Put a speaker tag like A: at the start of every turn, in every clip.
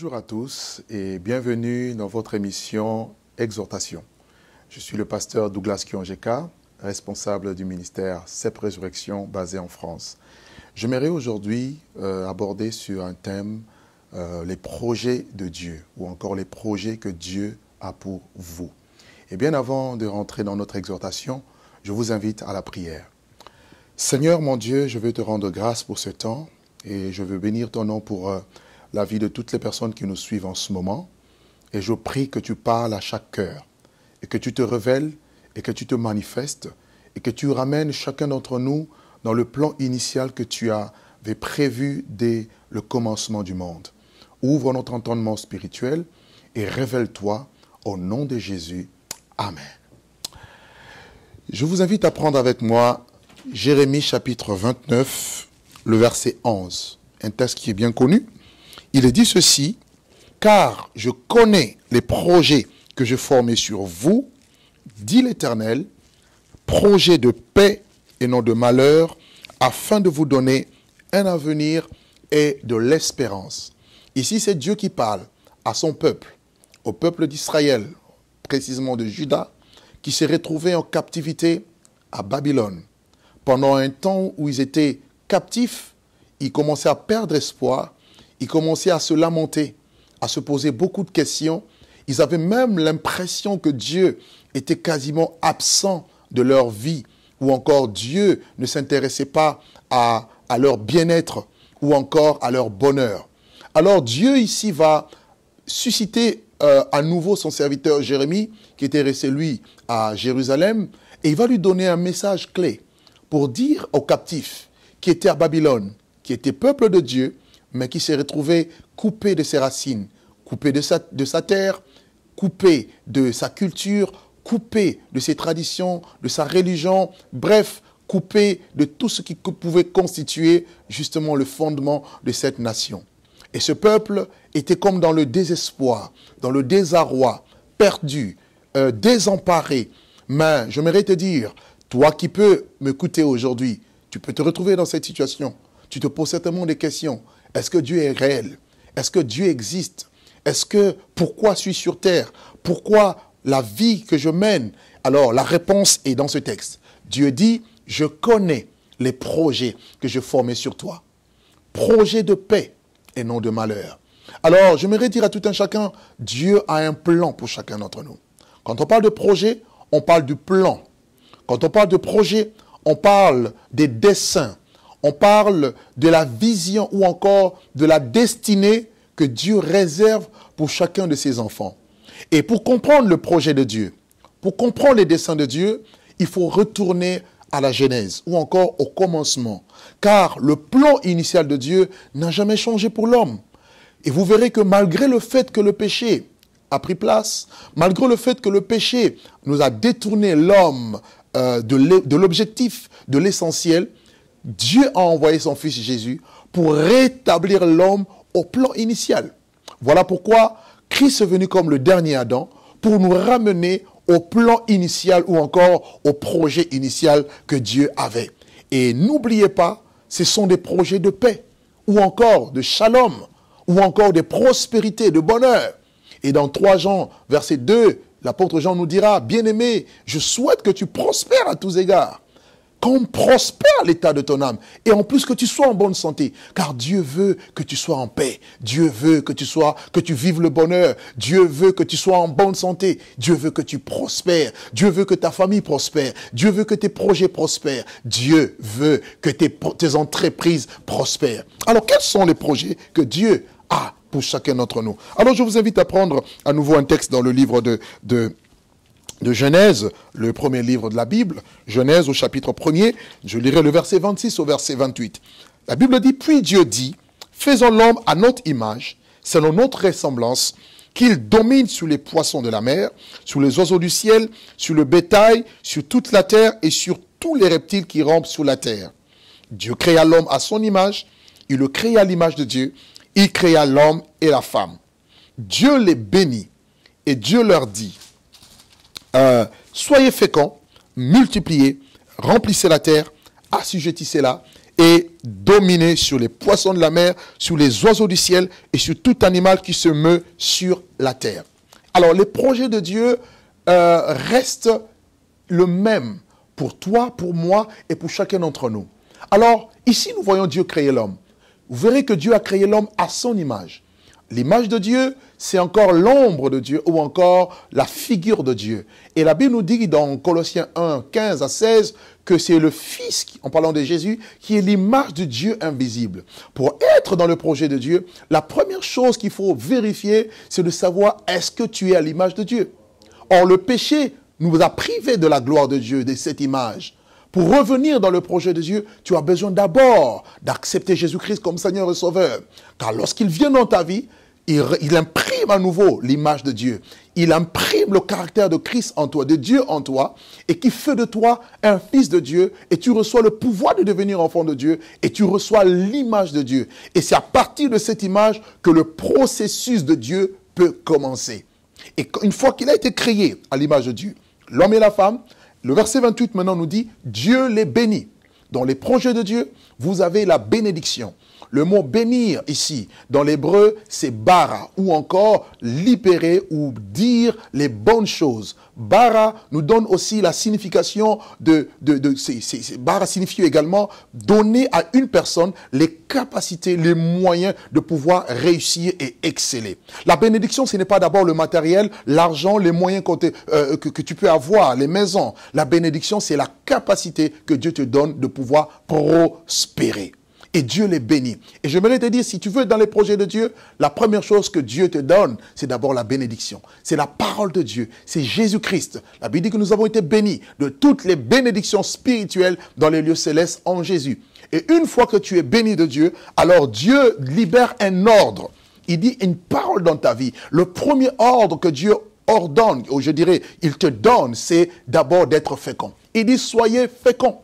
A: Bonjour à tous et bienvenue dans votre émission Exhortation. Je suis le pasteur Douglas Kiongeka, responsable du ministère CEP Résurrection basé en France. J'aimerais aujourd'hui euh, aborder sur un thème euh, les projets de Dieu ou encore les projets que Dieu a pour vous. Et bien avant de rentrer dans notre exhortation, je vous invite à la prière. Seigneur mon Dieu, je veux te rendre grâce pour ce temps et je veux bénir ton nom pour... Euh, la vie de toutes les personnes qui nous suivent en ce moment. Et je prie que tu parles à chaque cœur et que tu te révèles et que tu te manifestes et que tu ramènes chacun d'entre nous dans le plan initial que tu avais prévu dès le commencement du monde. Ouvre notre entendement spirituel et révèle-toi au nom de Jésus. Amen. Je vous invite à prendre avec moi Jérémie chapitre 29, le verset 11, un texte qui est bien connu, il dit ceci, car je connais les projets que je formais sur vous, dit l'Éternel, projets de paix et non de malheur, afin de vous donner un avenir et de l'espérance. Ici, c'est Dieu qui parle à son peuple, au peuple d'Israël, précisément de Juda, qui s'est retrouvé en captivité à Babylone. Pendant un temps où ils étaient captifs, ils commençaient à perdre espoir ils commençaient à se lamenter, à se poser beaucoup de questions. Ils avaient même l'impression que Dieu était quasiment absent de leur vie, ou encore Dieu ne s'intéressait pas à, leur bien-être, ou encore à leur bonheur. Alors Dieu ici va susciter euh, à nouveau son serviteur Jérémie, qui était resté lui à Jérusalem, et il va lui donner un message clé pour dire aux captifs qui étaient à Babylone, qui étaient peuple de Dieu, mais qui s'est retrouvé coupé de ses racines, coupé de sa, de sa terre, coupé de sa culture, coupé de ses traditions, de sa religion, bref, coupé de tout ce qui pouvait constituer justement le fondement de cette nation. Et ce peuple était comme dans le désespoir, dans le désarroi, perdu, euh, désemparé. Mais j'aimerais te dire, toi qui peux m'écouter aujourd'hui, tu peux te retrouver dans cette situation. Tu te poses certainement des questions. Est-ce que Dieu est réel Est-ce que Dieu existe Est-ce que pourquoi suis-je sur terre Pourquoi la vie que je mène Alors la réponse est dans ce texte. Dieu dit, je connais les projets que je formais sur toi. Projet de paix et non de malheur. Alors, j'aimerais dire à tout un chacun, Dieu a un plan pour chacun d'entre nous. Quand on parle de projet, on parle du plan. Quand on parle de projet, on parle des desseins, on parle de la vision ou encore de la destinée que Dieu réserve pour chacun de ses enfants. Et pour comprendre le projet de Dieu, pour comprendre les desseins de Dieu, il faut retourner à la Genèse ou encore au commencement. Car le plan initial de Dieu n'a jamais changé pour l'homme. Et vous verrez que malgré le fait que le péché a pris place, malgré le fait que le péché nous a détourné l'homme euh, de l'objectif, de l'essentiel, Dieu a envoyé son fils Jésus pour rétablir l'homme au plan initial. Voilà pourquoi Christ est venu comme le dernier Adam pour nous ramener au plan initial ou encore au projet initial que Dieu avait. Et n'oubliez pas, ce sont des projets de paix ou encore de shalom ou encore de prospérité, de bonheur. Et dans 3 Jean, verset 2, l'apôtre Jean nous dira, bien-aimé, je souhaite que tu prospères à tous égards qu'on prospère l'état de ton âme et en plus que tu sois en bonne santé car Dieu veut que tu sois en paix Dieu veut que tu sois que tu vives le bonheur Dieu veut que tu sois en bonne santé Dieu veut que tu prospères Dieu veut que ta famille prospère Dieu veut que tes projets prospèrent Dieu veut que tes, entreprises prospèrent alors quels sont les projets que Dieu a pour chacun d'entre nous alors je vous invite à prendre à nouveau un texte dans le livre de, de de Genèse, le premier livre de la Bible, Genèse au chapitre 1 je lirai le verset 26 au verset 28. La Bible dit, puis Dieu dit, faisons l'homme à notre image, selon notre ressemblance, qu'il domine sur les poissons de la mer, sur les oiseaux du ciel, sur le bétail, sur toute la terre et sur tous les reptiles qui rampent sur la terre. Dieu créa l'homme à son image, il le créa à l'image de Dieu, il créa l'homme et la femme. Dieu les bénit et Dieu leur dit, euh, soyez féconds, multipliez, remplissez la terre, assujettissez-la et dominez sur les poissons de la mer, sur les oiseaux du ciel et sur tout animal qui se meut sur la terre. Alors les projets de Dieu euh, restent le même pour toi, pour moi et pour chacun d'entre nous. Alors ici nous voyons Dieu créer l'homme. Vous verrez que Dieu a créé l'homme à son image l'image de Dieu, c'est encore l'ombre de Dieu ou encore la figure de Dieu. Et la Bible nous dit dans Colossiens 1, 15 à 16 que c'est le Fils, en parlant de Jésus, qui est l'image de Dieu invisible. Pour être dans le projet de Dieu, la première chose qu'il faut vérifier, c'est de savoir est-ce que tu es à l'image de Dieu. Or, le péché nous a privés de la gloire de Dieu, de cette image. Pour revenir dans le projet de Dieu, tu as besoin d'abord d'accepter Jésus-Christ comme Seigneur et Sauveur. Car lorsqu'il vient dans ta vie, il, imprime à nouveau l'image de Dieu. Il imprime le caractère de Christ en toi, de Dieu en toi, et qui fait de toi un fils de Dieu, et tu reçois le pouvoir de devenir enfant de Dieu, et tu reçois l'image de Dieu. Et c'est à partir de cette image que le processus de Dieu peut commencer. Et une fois qu'il a été créé à l'image de Dieu, l'homme et la femme le verset 28 maintenant nous dit, Dieu les bénit. Dans les projets de Dieu, vous avez la bénédiction. Le mot bénir ici, dans l'hébreu, c'est bara, ou encore libérer ou dire les bonnes choses. Bara nous donne aussi la signification de... bara signifie également donner à une personne les capacités, les moyens de pouvoir réussir et exceller. La bénédiction, ce n'est pas d'abord le matériel, l'argent, les moyens euh, que tu peux avoir, les maisons. La bénédiction, c'est la capacité que Dieu te donne de pouvoir prospérer et Dieu les bénit. Et je j'aimerais te dire, si tu veux dans les projets de Dieu, la première chose que Dieu te donne, c'est d'abord la bénédiction. C'est la parole de Dieu. C'est Jésus-Christ. La Bible dit que nous avons été bénis de toutes les bénédictions spirituelles dans les lieux célestes en Jésus. Et une fois que tu es béni de Dieu, alors Dieu libère un ordre. Il dit une parole dans ta vie. Le premier ordre que Dieu ordonne, ou je dirais, il te donne, c'est d'abord d'être fécond. Il dit, soyez fécond.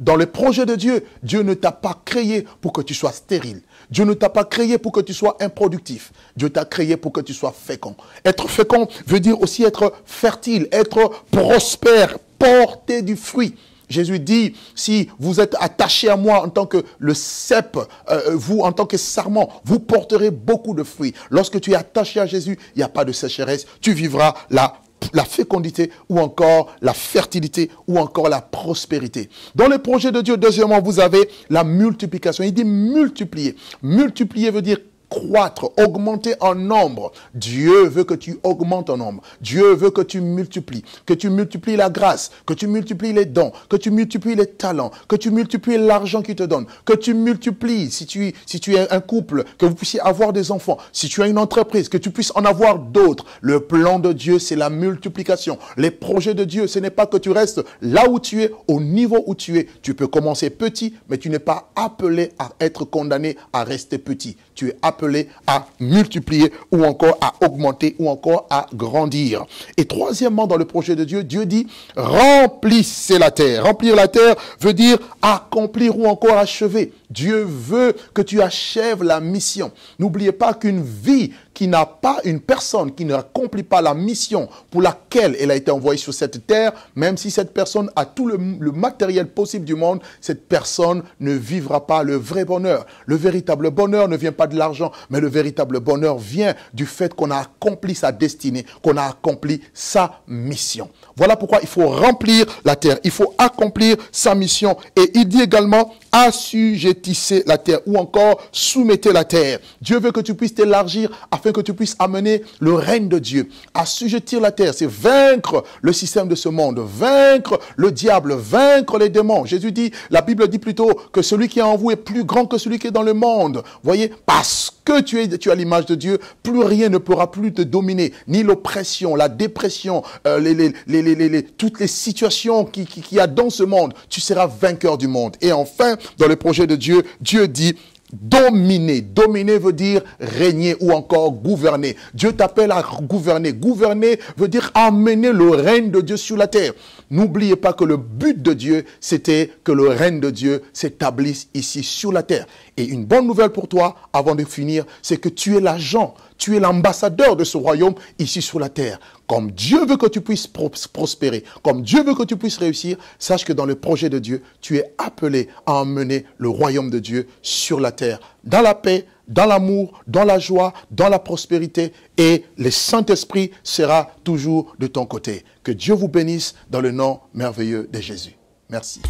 A: Dans le projet de Dieu, Dieu ne t'a pas créé pour que tu sois stérile. Dieu ne t'a pas créé pour que tu sois improductif. Dieu t'a créé pour que tu sois fécond. Être fécond veut dire aussi être fertile, être prospère, porter du fruit. Jésus dit, si vous êtes attaché à moi en tant que le cep, euh, euh, vous en tant que sarment, vous porterez beaucoup de fruits. Lorsque tu es attaché à Jésus, il n'y a pas de sécheresse, tu vivras la la fécondité ou encore la fertilité ou encore la prospérité. Dans le projet de Dieu, deuxièmement, vous avez la multiplication. Il dit multiplier. Multiplier veut dire croître, augmenter en nombre. Dieu veut que tu augmentes en nombre. Dieu veut que tu multiplies, que tu multiplies la grâce, que tu multiplies les dons, que tu multiplies les talents, que tu multiplies l'argent qu'il te donne, que tu multiplies si tu, si es un couple, que vous puissiez avoir des enfants, si tu as une entreprise, que tu puisses en avoir d'autres. Le plan de Dieu, c'est la multiplication. Les projets de Dieu, ce n'est pas que tu restes là où tu es, au niveau où tu es. Tu peux commencer petit, mais tu n'es pas appelé à être condamné à rester petit. Tu es appelé appelé à multiplier ou encore à augmenter ou encore à grandir. Et troisièmement, dans le projet de Dieu, Dieu dit remplissez la terre. Remplir la terre veut dire accomplir ou encore achever. Dieu veut que tu achèves la mission. N'oubliez pas qu'une vie qui n'a pas une personne qui n'accomplit pas la mission pour laquelle elle a été envoyée sur cette terre, même si cette personne a tout le, matériel possible du monde, cette personne ne vivra pas le vrai bonheur. Le véritable bonheur ne vient pas de l'argent mais le véritable bonheur vient du fait qu'on a accompli sa destinée, qu'on a accompli sa mission. Voilà pourquoi il faut remplir la terre, il faut accomplir sa mission. Et il dit également, assujettissez la terre ou encore soumettez la terre. Dieu veut que tu puisses t'élargir afin que tu puisses amener le règne de Dieu. Assujettir la terre, c'est vaincre le système de ce monde, vaincre le diable, vaincre les démons. Jésus dit, la Bible dit plutôt que celui qui est en vous est plus grand que celui qui est dans le monde. Voyez, parce que tu es, tu as l'image de Dieu, plus rien ne pourra plus te dominer, ni l'oppression, la dépression, euh, toutes les situations qu'il qui, y a dans ce monde. Tu seras vainqueur du monde. Et enfin, dans le projet de Dieu, Dieu dit, Dominer. Dominer veut dire régner ou encore gouverner. Dieu t'appelle à gouverner. Gouverner veut dire amener le règne de Dieu sur la terre. N'oubliez pas que le but de Dieu, c'était que le règne de Dieu s'établisse ici sur la terre. Et une bonne nouvelle pour toi, avant de finir, c'est que tu es l'agent, tu es l'ambassadeur de ce royaume ici sur la terre comme Dieu veut que tu puisses prospérer, comme Dieu veut que tu puisses réussir, sache que dans le projet de Dieu, tu es appelé à emmener le royaume de Dieu sur la terre, dans la paix, dans l'amour, dans la joie, dans la prospérité, et le Saint-Esprit sera toujours de ton côté. Que Dieu vous bénisse dans le nom merveilleux de Jésus. Merci.